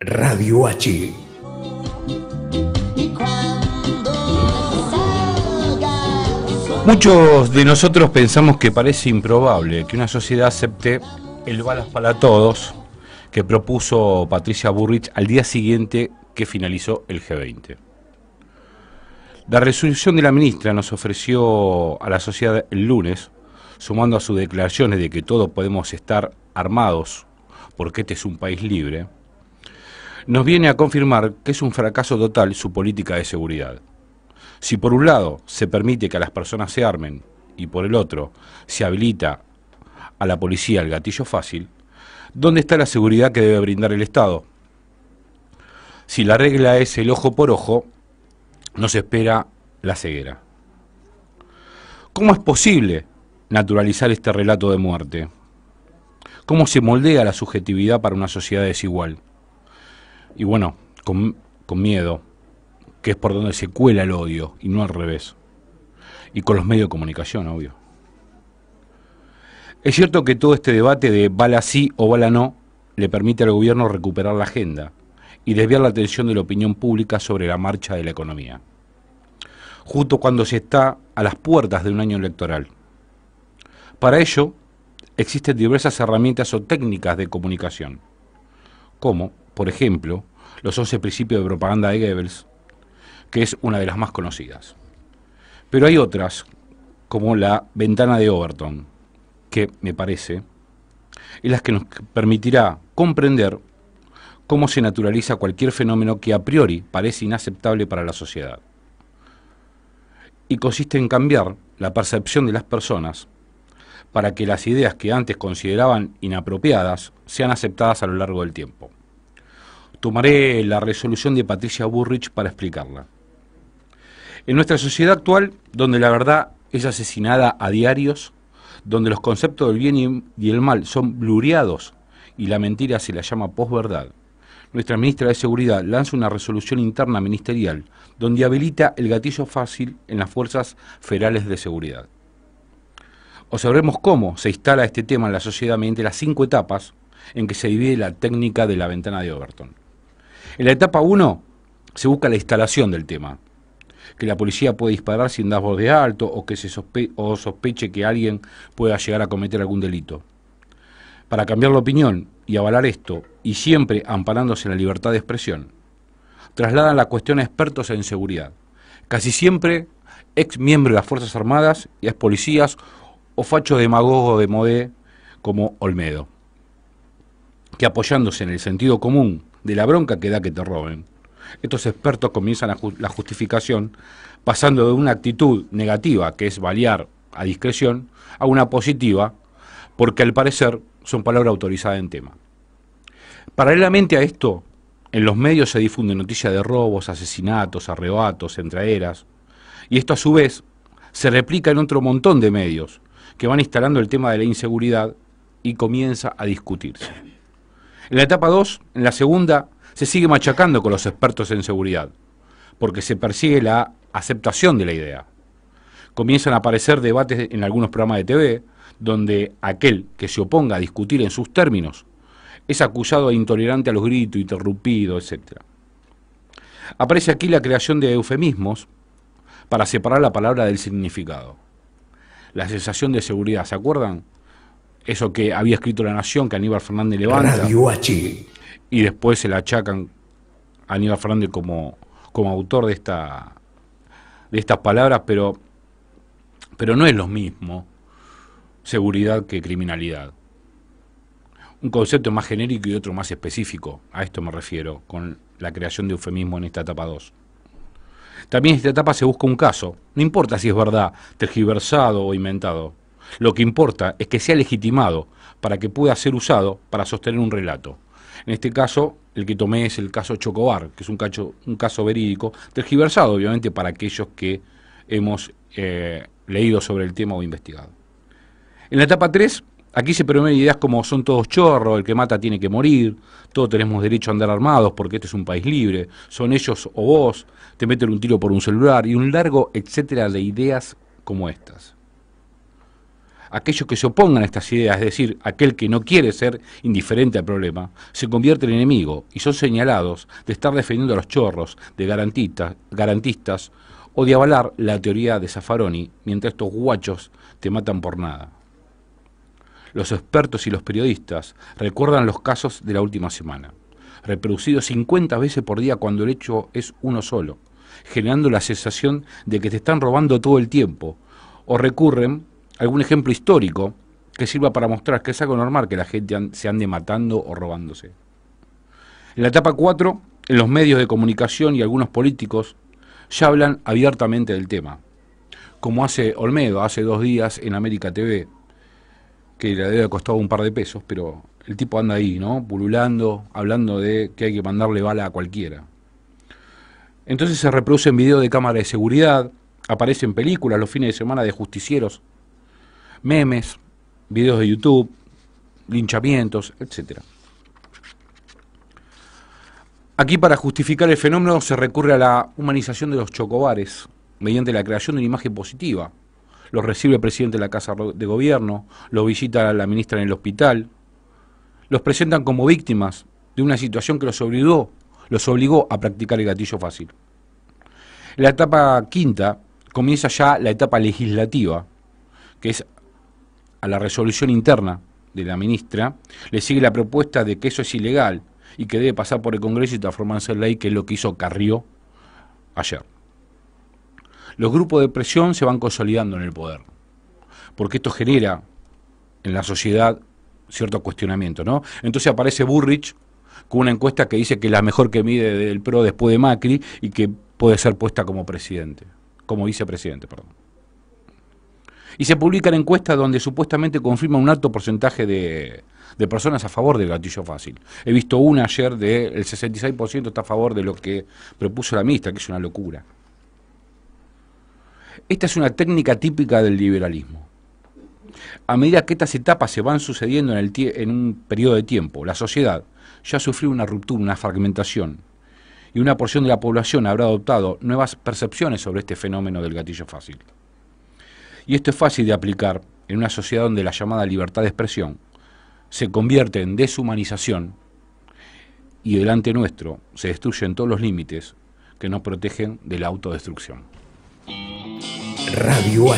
Radio H. Muchos de nosotros pensamos que parece improbable que una sociedad acepte el balas para todos que propuso Patricia Burrich al día siguiente que finalizó el G20. La resolución de la ministra nos ofreció a la sociedad el lunes, sumando a sus declaraciones de que todos podemos estar armados porque este es un país libre, nos viene a confirmar que es un fracaso total su política de seguridad. Si por un lado se permite que a las personas se armen y por el otro se habilita a la policía el gatillo fácil, ¿dónde está la seguridad que debe brindar el Estado? Si la regla es el ojo por ojo, nos espera la ceguera. ¿Cómo es posible naturalizar este relato de muerte? ¿Cómo se moldea la subjetividad para una sociedad desigual? y bueno, con, miedo, que es por donde se cuela el odio y no al revés. Y con los medios de comunicación, obvio. Es cierto que todo este debate de bala sí o bala no le permite al gobierno recuperar la agenda y desviar la atención de la opinión pública sobre la marcha de la economía, justo cuando se está a las puertas de un año electoral. Para ello, existen diversas herramientas o técnicas de comunicación, como por ejemplo, los 11 principios de propaganda de Goebbels, que es una de las más conocidas. Pero hay otras, como la ventana de Overton, que me parece es las que nos permitirá comprender cómo se naturaliza cualquier fenómeno que a priori parece inaceptable para la sociedad. Y consiste en cambiar la percepción de las personas para que las ideas que antes consideraban inapropiadas sean aceptadas a lo largo del tiempo. Tomaré la resolución de Patricia Burrich para explicarla. En nuestra sociedad actual, donde la verdad es asesinada a diarios, donde los conceptos del bien y el mal son blureados y la mentira se la llama posverdad, nuestra ministra de Seguridad lanza una resolución interna ministerial donde habilita el gatillo fácil en las fuerzas federales de seguridad. sabremos cómo se instala este tema en la sociedad mediante las cinco etapas en que se divide la técnica de la ventana de Overton. En la etapa 1 se busca la instalación del tema, que la policía puede disparar sin dar voz de alto o que se sospeche que alguien pueda llegar a cometer algún delito. Para cambiar la opinión y avalar esto, y siempre amparándose en la libertad de expresión, trasladan la cuestión a expertos en seguridad, casi siempre ex miembro de las Fuerzas Armadas y ex policías o fachos demagogo de modé como Olmedo, que apoyándose en el sentido común de la bronca que da que te roben. Estos expertos comienzan la, justificación pasando de una actitud negativa, que es balear a discreción, a una positiva, porque al parecer son palabras autorizadas en tema. Paralelamente a esto, en los medios se difunden noticias de robos, asesinatos, arrebatos, entraderas, y esto a su vez se replica en otro montón de medios que van instalando el tema de la inseguridad y comienza a discutirse. En la etapa 2, en la segunda, se sigue machacando con los expertos en seguridad, porque se persigue la aceptación de la idea. Comienzan a aparecer debates en algunos programas de TV, donde aquel que se oponga a discutir en sus términos es acusado de intolerante a los gritos, interrumpido, etc. Aparece aquí la creación de eufemismos para separar la palabra del significado. La sensación de seguridad, ¿se acuerdan? eso que había escrito La Nación, que Aníbal Fernández levanta. Y después se la achacan a Aníbal Fernández como, como autor de, esta, de estas palabras, pero, pero no es lo mismo seguridad que criminalidad. Un concepto más genérico y otro más específico, a esto me refiero, con la creación de eufemismo en esta etapa 2. También en esta etapa se busca un caso, no importa si es verdad, tergiversado o inventado lo que importa es que sea legitimado para que pueda ser usado para sostener un relato. En este caso, el que tomé es el caso Chocobar, que es un, caso verídico, tergiversado obviamente para aquellos que hemos eh, leído sobre el tema o investigado. En la etapa 3, aquí se promueven ideas como son todos chorros, el que mata tiene que morir, todos tenemos derecho a andar armados porque este es un país libre, son ellos o vos, te meten un tiro por un celular y un largo etcétera de ideas como estas aquellos que se opongan a estas ideas, es decir, aquel que no quiere ser indiferente al problema, se convierte en enemigo y son señalados de estar defendiendo a los chorros de garantistas o de avalar la teoría de Zaffaroni mientras estos guachos te matan por nada. Los expertos y los periodistas recuerdan los casos de la última semana, reproducidos 50 veces por día cuando el hecho es uno solo, generando la sensación de que te están robando todo el tiempo, o recurren algún ejemplo histórico que sirva para mostrar que es algo normal que la gente se ande matando o robándose. En la etapa 4, en los medios de comunicación y algunos políticos ya hablan abiertamente del tema, como hace Olmedo hace dos días en América TV, que le debe costado un par de pesos, pero el tipo anda ahí, ¿no? Pululando, hablando de que hay que mandarle bala a cualquiera. Entonces se reproducen videos de cámara de seguridad, aparecen películas los fines de semana de justicieros memes, videos de YouTube, linchamientos, etc. Aquí para justificar el fenómeno se recurre a la humanización de los chocobares mediante la creación de una imagen positiva. Los recibe el presidente de la Casa de Gobierno, los visita la ministra en el hospital, los presentan como víctimas de una situación que los obligó, los obligó a practicar el gatillo fácil. La etapa quinta comienza ya la etapa legislativa, que es a la resolución interna de la ministra, le sigue la propuesta de que eso es ilegal y que debe pasar por el Congreso y transformarse en ley, que es lo que hizo Carrió ayer. Los grupos de presión se van consolidando en el poder, porque esto genera en la sociedad cierto cuestionamiento, ¿no? Entonces aparece Burrich con una encuesta que dice que es la mejor que mide del PRO después de Macri y que puede ser puesta como presidente, como vicepresidente, perdón. Y se publican encuestas donde supuestamente confirma un alto porcentaje de, personas a favor del gatillo fácil. He visto una ayer del el 66% está a favor de lo que propuso la ministra, que es una locura. Esta es una técnica típica del liberalismo. A medida que estas etapas se van sucediendo en, en un periodo de tiempo, la sociedad ya sufrió una ruptura, una fragmentación, y una porción de la población habrá adoptado nuevas percepciones sobre este fenómeno del gatillo fácil. Y esto es fácil de aplicar en una sociedad donde la llamada libertad de expresión se convierte en deshumanización y delante nuestro se destruyen todos los límites que nos protegen de la autodestrucción. Radio